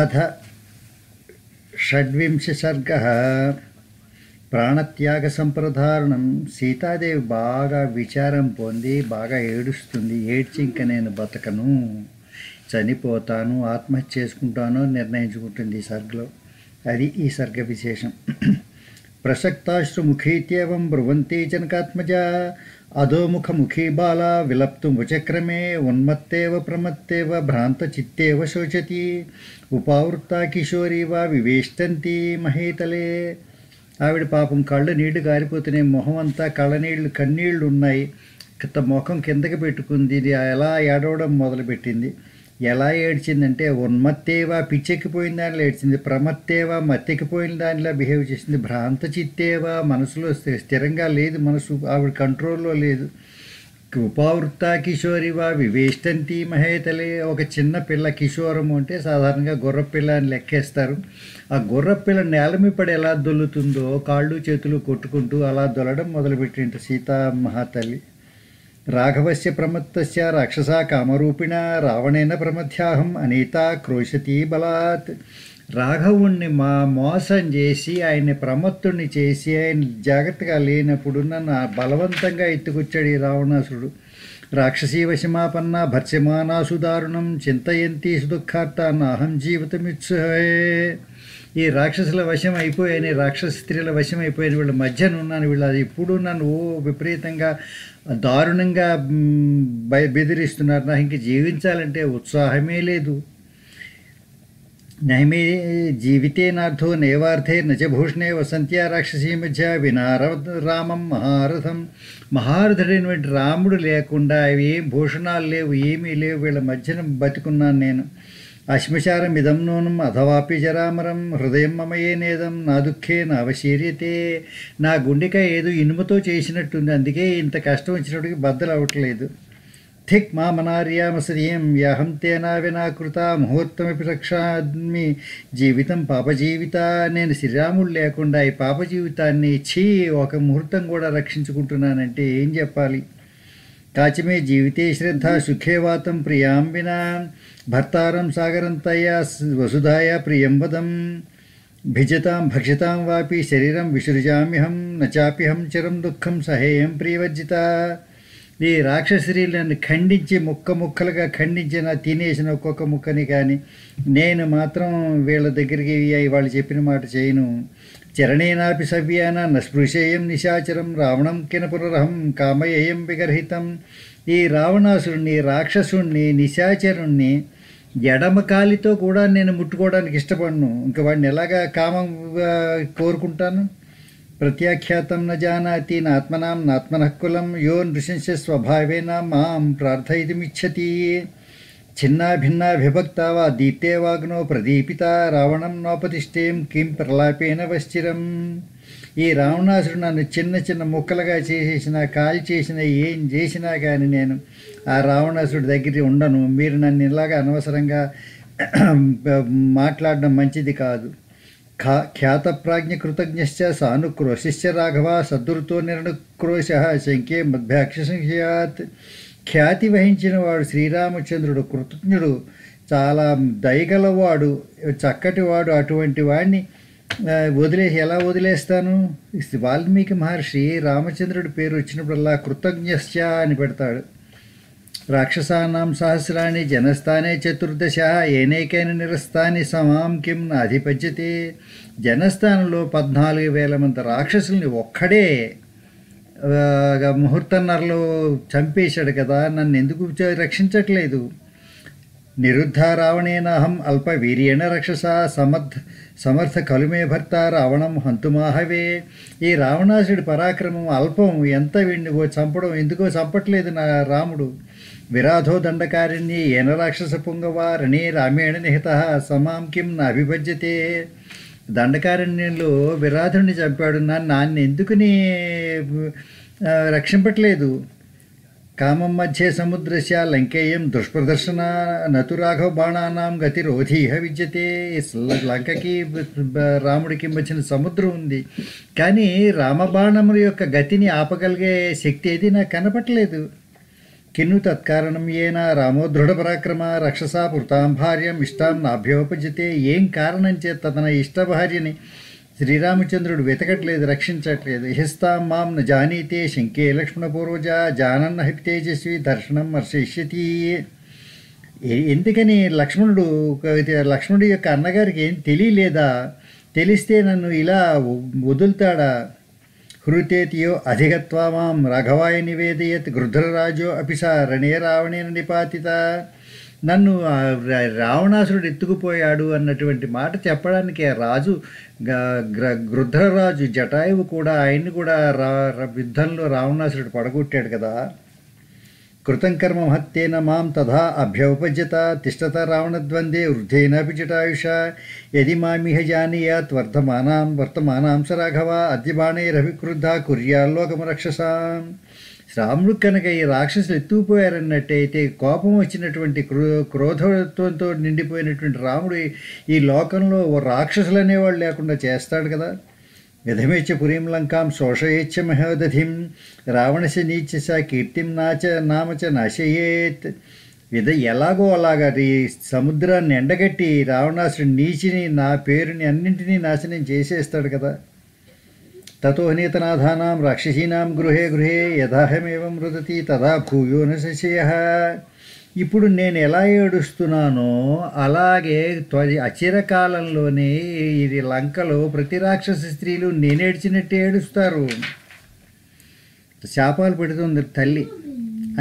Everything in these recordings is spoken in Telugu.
అథ షడ్వింశి సర్గ ప్రాణత్యాగ సంప్రదారణం సీతాదేవి బాగా విచారం పొంది బాగా ఏడుస్తుంది ఏడ్చి ఇంక నేను బతకను చనిపోతాను ఆత్మహత్య చేసుకుంటాను నిర్ణయించుకుంటుంది ఈ సర్గలో అది ఈ సర్గ విశేషం ప్రసక్తాశ్రుముఖీత్యేవం బ్రువంతి జనకాత్మజ అధోముఖముఖీ బాల విలప్తుముచక్రమే ఉన్మత్తేవ ప్రమత్తేవ చిత్తేవ శోచతి ఉపావృత్త కిశోరీవ వివేష్టంతి మహేతలే ఆవిడ పాపం కళ్ళు నీళ్లు కారిపోతున్నాయి మొహం అంతా కళ్ళనీళ్ళు కన్నీళ్ళు ఉన్నాయి ముఖం కిందకి పెట్టుకుంది ఇది ఎలా ఏడవడం మొదలుపెట్టింది ఎలా ఏడ్చిందంటే ఉన్మత్తేవా పిచ్చెక్కిపోయిన దానిలో ఏడ్చింది ప్రమత్తేవా మత్తెక్కిపోయిన దానిలా బిహేవ్ చేసింది భ్రాంత చిత్తేవా మనసులో స్థిరంగా లేదు మనసు ఆవిడ కంట్రోల్లో లేదు కృపావృత్త కిషోరివా వివేష్టంతి మహేతలే ఒక చిన్న పిల్ల కిషోరము అంటే సాధారణంగా గుర్రపిల్ల అని లెక్కేస్తారు ఆ గుర్రపిల్ల నేల మీద పడి ఎలా దొల్లుతుందో కాళ్ళు చేతులు కొట్టుకుంటూ అలా దొల్లడం మొదలుపెట్టింట సీతామహాతల్లి రాఘవస్య ప్రమత్తస్య రాక్షస కామరూపిణ రావణేన ప్రమథ్యాహం అనేత క్రోశతి బలాత్ రాఘవుణ్ణి మా మోసం చేసి ఆయన్ని ప్రమత్తుణ్ణి చేసి ఆయన జాగ్రత్తగా లేనప్పుడు నన్ను బలవంతంగా ఎత్తుకొచ్చాడు ఈ రావణాసుడు రాక్షసీవశమాపన్న దారుణం చింతయంతి సుదుఃఖార్త నాహం జీవితమిత్సుహే ఈ రాక్షసుల వశం అయిపోయాను రాక్షస స్త్రీల వశం అయిపోయాను వీళ్ళ మధ్యన ఉన్నాను వీళ్ళు అది ఇప్పుడు నన్ను ఓ విపరీతంగా దారుణంగా బెదిరిస్తున్నారు నాకు ఇంక జీవించాలంటే ఉత్సాహమే లేదు नैमे జీవితే नैवार्थेर्न నేవార్థే भूषणे వసంత్యా మధ్య వినార రామం మహారథం మహారథుడైనటువంటి రాముడు లేకుండా ఏం భూషణాలు లేవు ఏమీ లేవు వీళ్ళ మధ్యన బతుకున్నాను నేను అశ్మశారం ఇదం నూనం అథవాపి జరామరం హృదయం నేదం నా దుఃఖే నా అవశీర్యతే నా గుండెక ఏదో ఇనుముతో చేసినట్టుంది అందుకే ఇంత కష్టం వచ్చినప్పటికి బద్దలు అవ్వట్లేదు ధిక్ మా మనార్యామశ్రియం వ్యాహం తేనా వినా కృత ముహూర్తమపి రక్షామి జీవితం పాపజీవిత నేను శ్రీరాముడు లేకుండా ఈ పాప జీవితాన్ని ఛీ ఒక ముహూర్తం కూడా రక్షించుకుంటున్నానంటే ఏం చెప్పాలి కాచిమే జీవితే శ్రద్ధ సుఖేవాతం ప్రియాం వినా భర్తారం సాగరంతయ వసుధాయ ప్రియంబదం భిజతాం భక్షితాం వాపి శరీరం విసృజామ్యహం నచాప్యహం చరం దుఃఖం సహేయం ప్రియవర్జిత ఈ రాక్షసరీలను ఖండించి ముక్క ముక్కలుగా ఖండించిన తినేసిన ఒక్కొక్క ముక్కని కానీ నేను మాత్రం వీళ్ళ దగ్గరికి వాళ్ళు చెప్పిన మాట చేయను చరణేనాపి సవ్యాన నస్పృశేయం నిశాచరం రావణం కిన పునరహం కామయేయం విగర్హితం ఈ రావణాసురుణ్ణి రాక్షసుణ్ణి నిశాచరుణ్ణి ఎడమ కాలితో కూడా నేను ముట్టుకోవడానికి ఇష్టపడను ఇంకా వాడిని ఎలాగా కామంగా కోరుకుంటాను ప్రత్యాఖ్యాతం న జానాతి నాత్మనాం నాత్మనః కులం యో నృశంస్య స్వభావేన మాం ప్రార్థయితుమిచ్చతి విభక్త వా దీప్తే వాగ్నో ప్రదీపిత రావణం నోపతిష్టేం కిం ప్రలాపేన వశ్చిరం ఈ రావణాసుడు నన్ను చిన్న చిన్న ముక్కలుగా చేసేసిన కాలి చేసిన ఏం చేసినా కానీ నేను ఆ రావణాసుడి దగ్గర ఉండను మీరు నన్ను ఇలాగా అనవసరంగా మాట్లాడడం మంచిది కాదు ఖా ఖ్యాతప్రాజ్ఞ కృతజ్ఞశ్చ సానుక్రోశిశ్చ రాఘవ సద్దురుతో నిరణక్రోశ శంకే మధ్యాక్ష సంఖ్యాత్ ఖ్యాతి వహించిన వాడు శ్రీరామచంద్రుడు కృతజ్ఞుడు చాలా దయగలవాడు చక్కటివాడు అటువంటి వాడిని వదిలేసి ఎలా వదిలేస్తాను వాల్మీకి మహర్షి రామచంద్రుడి పేరు వచ్చినప్పుడల్లా కృతజ్ఞశ్చ అని పెడతాడు రాక్షసానాం సహస్రాన్ని జనస్థానే చతుర్దశ ఏనేకైన నిరస్థాని సమాం కిం అధిపత్యతే జనస్థానంలో పద్నాలుగు వేల మంది రాక్షసుల్ని ఒక్కడే ముహూర్తన్నరలో చంపేశాడు కదా నన్ను ఎందుకు రక్షించట్లేదు నిరుద్ధ రావణేనహం అల్ప వీర్యణ రక్షస సమర్థ సమర్థ కలుమే భర్త రావణం హంతుమాహవే ఈ రావణాసుడి పరాక్రమం అల్పం ఎంత వీడిని చంపడం ఎందుకో చంపట్లేదు నా రాముడు విరాధో దండకారిణ్యే ఏన రాక్షస పుంగవా రామేణ నిహిత సమాం కిం నా అభిభజ్యతే దండకారణ్యంలో విరాధుడిని చంపాడు నన్ను నాన్న నీ రక్షింపట్లేదు కామం మధ్య సముద్రశ లంకేయం దుష్ప్రదర్శన నతురాఘవ రాఘవ బాణానాం గతి రోధీహ విద్యతే లంకకి రాముడికి మధ్యన సముద్రం ఉంది కానీ రామబాణముల యొక్క గతిని ఆపగలిగే శక్తి ఏది నాకు కనపట్లేదు కిన్ను తత్కారణం ఏన రామో పరాక్రమ రక్షసా పుతాం భార్యం ఇష్టాం నాభ్యోపజితే ఏం కారణం చేత తన ఇష్ట భార్యని శ్రీరామచంద్రుడు వెతకట్లేదు రక్షించట్లేదు హిస్తాం మాం న జానీతే శంకే లక్ష్మణ పూర్వజ జానన్న హి తేజస్వి దర్శనం హర్షిష్యతి ఎందుకని లక్ష్మణుడు లక్ష్మణుడి యొక్క అన్నగారికి ఏం తెలియలేదా తెలిస్తే నన్ను ఇలా వదులుతాడా हृतेतियो అధిగత్వామాం రాఘవాయ నివేదయత్ निवेदयत् అపిసా अपि రణే రావణేన నిపాతిత నన్ను రావణాసురుడు ఎత్తుకుపోయాడు అన్నటువంటి మాట చెప్పడానికి రాజు గృధ్రరాజు జటాయువు కూడా ఆయన్ని కూడా రా యుద్ధంలో రావణాసురుడు పడగొట్టాడు కదా కృతం కర్మ మహత్తేన మాం తథా అభ్యవపజ్యత తిష్టత రావణద్వందే వృద్ధేనాపి జటాయుష యది మామిహ జానీయాత్ వర్ధమానాం వర్తమానాం స రాఘవ అద్యబాణైరభిక్రుద్ధ కుర్యాల్లోకమరక్షసాం రాముడు కనుక ఈ రాక్షసులు ఎత్తుపోయారన్నట్టయితే కోపం వచ్చినటువంటి క్రో క్రోధత్వంతో నిండిపోయినటువంటి రాముడు ఈ లోకంలో రాక్షసులు అనేవాళ్ళు లేకుండా చేస్తాడు కదా गधमे పురీం లంకాం శోషయేచ్చ शोषयेच्छ రావణశ నీచస కీర్తిం నాచ నామచ చ నశయేత్ విధ ఎలాగో అలాగా ఈ సముద్రాన్ని ఎండగట్టి రావణాసుడి నీచిని నా పేరుని అన్నింటినీ నాశనం చేసేస్తాడు కదా తతోహనీతనాథానాం రాక్షసీనాం గృహే గృహే యథాహమేవం రుదతి తదా భూయోనశయ ఇప్పుడు నేను ఎలా ఏడుస్తున్నానో అలాగే అచిరకాలంలోనే ఇది లంకలో ప్రతి రాక్షస స్త్రీలు నేనేడ్చినట్టే ఏడుస్తారు శాపాలు పెడుతుంది తల్లి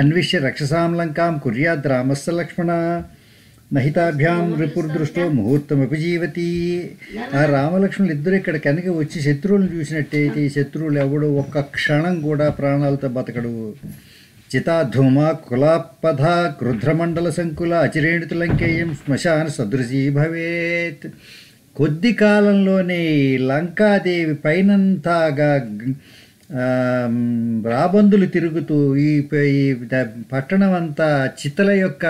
అన్విష్య రక్షసాం లంకాం కుర్యాద్ రామస్స లక్ష్మణ రిపుర్ రిపుర్దృష్టో ముహూర్తం జీవతి ఆ రామలక్ష్మణులు ఇద్దరు ఇక్కడ కనుక వచ్చి శత్రువులను చూసినట్టయితే ఈ శత్రువులు ఎవడో ఒక్క క్షణం కూడా ప్రాణాలతో బతకడు చితాధూమ కులాపథ క్రుధ్రమండల సంకుల అచిరేణితులంకేయం శ్మశాన సదృశీ భవేత్ కొద్ది కాలంలోనే లంకాదేవి పైనంతాగా రాబందులు తిరుగుతూ ఈ పట్టణం అంతా చితల యొక్క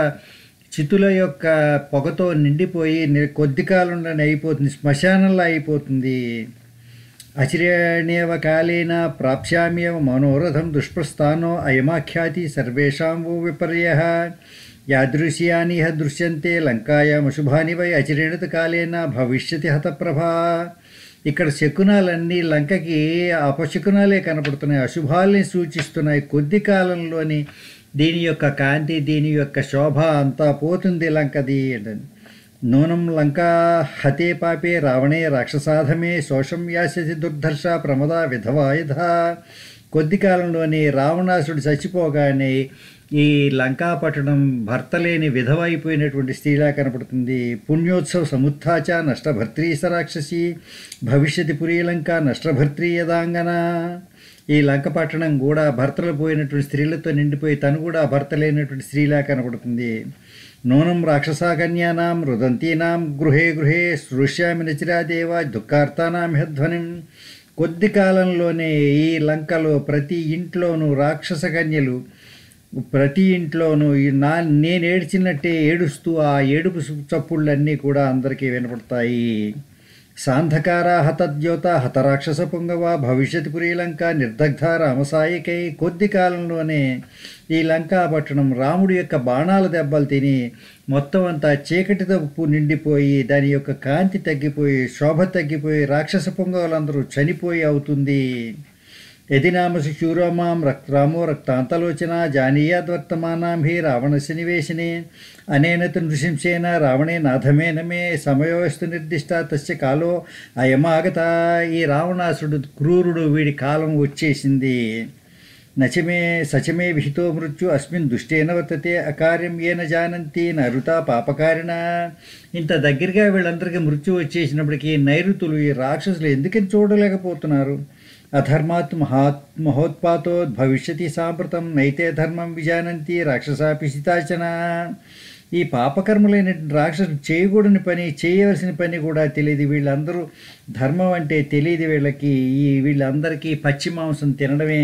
చితుల యొక్క పొగతో నిండిపోయి కొద్ది కాలంలోనే అయిపోతుంది శ్మశానంలో అయిపోతుంది అచిరేణేవ కాలేన ప్రాప్స్యామ్యవ మనోరథం దుష్ప్రస్థానో అయమాఖ్యాతి సర్వేషాం వో విపర్య యాదృశ్యానిహ దృశ్యంతే అశుభాని వై అచిరేణత కాలేన భవిష్యతి హతప్రభా ఇక్కడ శకునాలన్నీ లంకకి అపశకునాలే కనపడుతున్నాయి అశుభాలని సూచిస్తున్నాయి కొద్ది కాలంలోని దీని యొక్క కాంతి దీని యొక్క శోభ అంతా పోతుంది లంకది అంటే నూనం లంకా హతే పాపే రావణే రాక్షసాధమే శోషం యాసతి దుర్ధర్ష ప్రమద విధవాయుధ కొద్ది కాలంలోనే రావణాసుడు చచ్చిపోగానే ఈ లంకాపట్టణం భర్తలేని విధవైపోయినటువంటి స్త్రీలా కనపడుతుంది పుణ్యోత్సవ సముత్థాచ నష్టభర్తీశ రాక్షసి భవిష్యతి పురీలంక నష్టభర్తీ యదాంగన ఈ పట్టణం కూడా భర్తలు పోయినటువంటి స్త్రీలతో నిండిపోయి తను కూడా భర్త లేనటువంటి స్త్రీలా కనపడుతుంది నూనం రాక్షసాకన్యానాం రుదంతీనాం గృహే గృహే సృష్యామి నచిరాదేవ దుఃఖార్తానాం హధ్వనిం కొద్ది కాలంలోనే ఈ లంకలో ప్రతి ఇంట్లోనూ రాక్షస కన్యలు ప్రతి ఇంట్లోనూ నా ఏడ్చినట్టే ఏడుస్తూ ఆ ఏడుపు చప్పుళ్ళన్నీ కూడా అందరికీ వినపడతాయి సాంధకారా హతద్యోత హతరాక్షస పొంగవ భవిష్యత్ పురి లంక నిర్దగ్ధ రామసాయికై కొద్ది కాలంలోనే ఈ లంకాపట్టణం రాముడి యొక్క బాణాల దెబ్బలు తిని మొత్తం అంతా చీకటితో నిండిపోయి దాని యొక్క కాంతి తగ్గిపోయి శోభ తగ్గిపోయి రాక్షస పొంగవలందరూ చనిపోయి అవుతుంది यदि नाम शिशूरो मां రక్తాంతలోచన జానీయాద్ जानीयाद्वर्तमानां హి రావణ निवेशने అనేన तु రావణే నాథమేన మే సమయవస్తు నిర్దిష్ట తస్య కాలో అయమాగత ఈ రావణాసుడు క్రూరుడు వీడి కాలం వచ్చేసింది నచమే సచమే విహితో మృత్యు అస్మిన్ దుష్టేన వర్తతే అకార్యం ఏన జానంతి నరుత పాపకారిణ ఇంత దగ్గరగా వీళ్ళందరికీ మృత్యు వచ్చేసినప్పటికీ నైరుతులు ఈ రాక్షసులు ఎందుకని చూడలేకపోతున్నారు अधर्मात् महात् భవిష్యతి సాంప్రతం నైతే ధర్మం విజానంతి రాక్షసాపిశితాచన ఈ పాపకర్మలైన రాక్షసులు చేయకూడని పని చేయవలసిన పని కూడా తెలియదు వీళ్ళందరూ ధర్మం అంటే తెలియదు వీళ్ళకి ఈ వీళ్ళందరికీ పచ్చి మాంసం తినడమే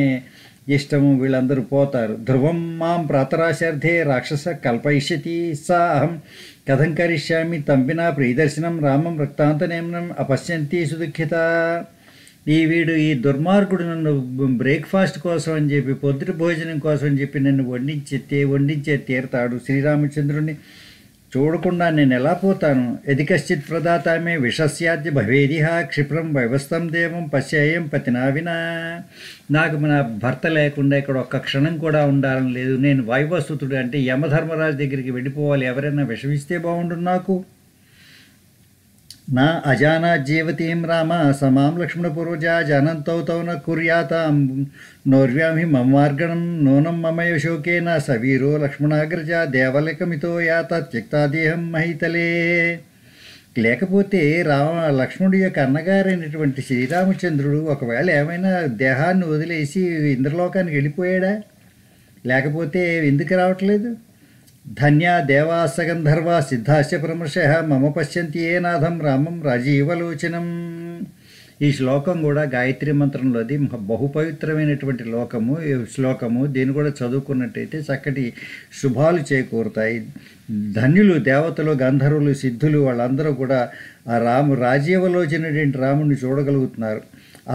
ఇష్టము వీళ్ళందరూ పోతారు ధ్రువం మాం ప్రాతరాశార్థే రాక్షస కల్పయిష్యతి సా అహం కథం కరిష్యామి తంపినా ప్రియదర్శనం రామం రక్తాంతనేమనం అపశ్యంతి సుదుఖిత ఈ వీడు ఈ దుర్మార్గుడు నన్ను బ్రేక్ఫాస్ట్ కోసం అని చెప్పి పొద్దుటి భోజనం కోసం అని చెప్పి నన్ను వండించే తే వండించే తీరతాడు శ్రీరామచంద్రుని చూడకుండా నేను ఎలా పోతాను ఎదికశ్చిత్ ప్రదాతామే విషస్యాద్య భవేదిహ క్షిప్రం వ్యవస్థం దేవం పశ్చేయం పతినావినా నాకు నా భర్త లేకుండా ఇక్కడ ఒక్క క్షణం కూడా ఉండాలని లేదు నేను వైవసుతుడు అంటే యమధర్మరాజు దగ్గరికి వెళ్ళిపోవాలి ఎవరైనా విషమిస్తే బాగుండు నాకు నా అజానా జీవతీం రామ సమాం పూర్వజా జానంతౌ తౌ న కుర్యాతాం నోర్వ్యామి మార్గణం నూనం మమయ శోకేన సవీరో లక్ష్మణాగ్రజ దేవలేఖమితో యాత త్యక్తాదేహం మహితలే లేకపోతే రామ లక్ష్మణుడి యొక్క అన్నగారైనటువంటి శ్రీరామచంద్రుడు ఒకవేళ ఏమైనా దేహాన్ని వదిలేసి ఇంద్రలోకానికి వెళ్ళిపోయాడా లేకపోతే ఎందుకు రావట్లేదు ధన్యా దేవాసగంధర్వ సిద్ధాశ ప్రమృశ మమ పశ్యంతి ఏ నాథం రామం రాజీవలోచనం ఈ శ్లోకం కూడా గాయత్రి మంత్రంలోది బహుపవిత్రమైనటువంటి లోకము శ్లోకము దీన్ని కూడా చదువుకున్నట్టయితే చక్కటి శుభాలు చేకూరుతాయి ధన్యులు దేవతలు గంధర్వులు సిద్ధులు వాళ్ళందరూ కూడా ఆ రాము రాజీవలోచనటువంటి రాముడిని చూడగలుగుతున్నారు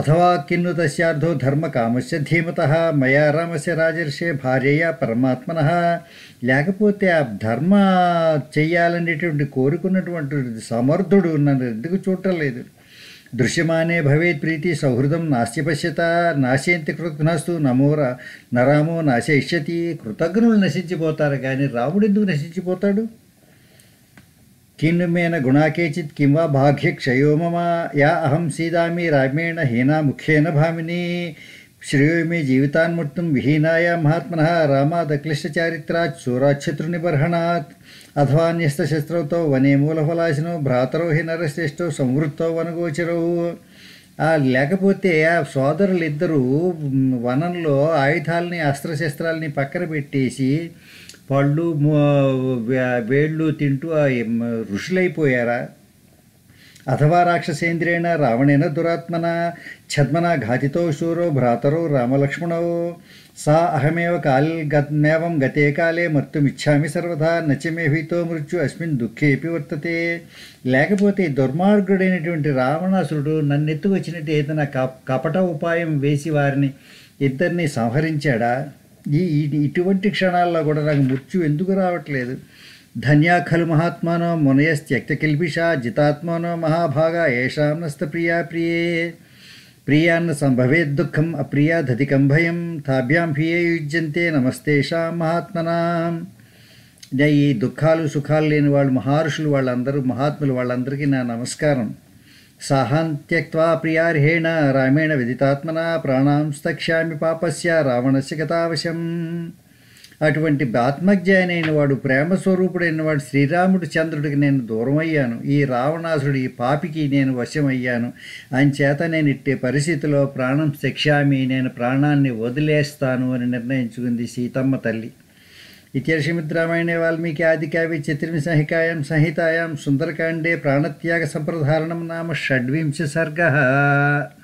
కిన్ను किन्नु ధర్మ ధర్మకామస్య ధీమత మయా రామస్య రాజర్షే భార్యయా పరమాత్మన లేకపోతే ఆ ధర్మ చెయ్యాలనేటువంటి కోరుకున్నటువంటి సమర్థుడు నన్ను ఎందుకు చూడలేదు దృశ్యమానే భవేత్ ప్రీతి సౌహృదం పశ్యత నాశయంతి కృతజ్ఞస్తు నమోర నరామో నాశయిష్యతి కృతజ్ఞులు నశించిపోతారు కానీ రాముడు ఎందుకు నశించిపోతాడు కిన్ను మేన గుణాకేచిత్ కింవా బాహ్య క్షయోమమా యా అహం సీదామి రామేణ హీనా ముఖ్యేన భామిని శ్రేయోమి మే జీవితాన్ముర్తం విహీనాయ మహాత్మన రామాదక్లిష్ట చారిత్రా చూరాక్షత్రుని బర్హణాత్ అథవా న్యస్తశస్త్రవుతో వనే మూలఫలాశినో భ్రాతరోహి నరశ్రేష్ఠో సంవృత్తో వనగోచరవు లేకపోతే ఆ సోదరులిద్దరూ వనంలో ఆయుధాలని అస్త్రశస్త్రాలని పక్కన పెట్టేసి పళ్ళు వేళ్ళు తింటూ ఋషులైపోయారా అథవా రాక్షసేంద్రేణ రావణేన దురాత్మన ఛద్మన ఘాతితో శూరో భ్రాతరో రామలక్ష్మణో సా అహమేవ కాల్గమేవం గతే కాలే మర్తుమిచ్చామి సర్వదా నచమేహితో మృత్యు అస్మిన్ దుఃఖేపి వర్తతే లేకపోతే దుర్మార్గుడైనటువంటి రావణాసురుడు నన్నెత్తుకొచ్చినట్టు ఏదైనా కపట ఉపాయం వేసి వారిని ఇద్దరిని సంహరించాడా ఈ ఇటువంటి క్షణాల్లో కూడా నాకు మృత్యు ఎందుకు రావట్లేదు ధన్యా ఖలు మహాత్మానో మునయస్ త్యక్తకిల్పిష జితాత్మానో మహాభాగ ఏషాన్నస్త ప్రియా ప్రియే ప్రియాన్న సంభవే దుఃఖం అప్రియా ధతికం భయం తాభ్యాం ప్రియే యుజ్యంతే నమస్తేషాం మహాత్మనాం ఈ దుఃఖాలు సుఖాలు లేని వాళ్ళు మహర్షులు వాళ్ళందరూ మహాత్ములు వాళ్ళందరికీ నా నమస్కారం साहान् ప్రియార్హేణ రామేణ रामेण विदितात्मना प्राणांस्तक्ष्यामि పాపస్య రావణస్య కథావశం అటువంటి ఆత్మజ్ఞానైన వాడు ప్రేమస్వరూపుడైన వాడు శ్రీరాముడు చంద్రుడికి నేను దూరం అయ్యాను ఈ రావణాసుడు ఈ పాపికి నేను వశమయ్యాను చేత నేను ఇట్టే పరిస్థితిలో ప్రాణం శిక్షామి నేను ప్రాణాన్ని వదిలేస్తాను అని నిర్ణయించుకుంది సీతమ్మ తల్లి इत्यर्षिमिद्रामायणे वाल्मीक्यादिकाव्ये चित्रिंसंहिकायां संहितायां सुन्दरकाण्डे प्राणत्यागसम्प्रधारणं नाम षड्विंशः सर्ग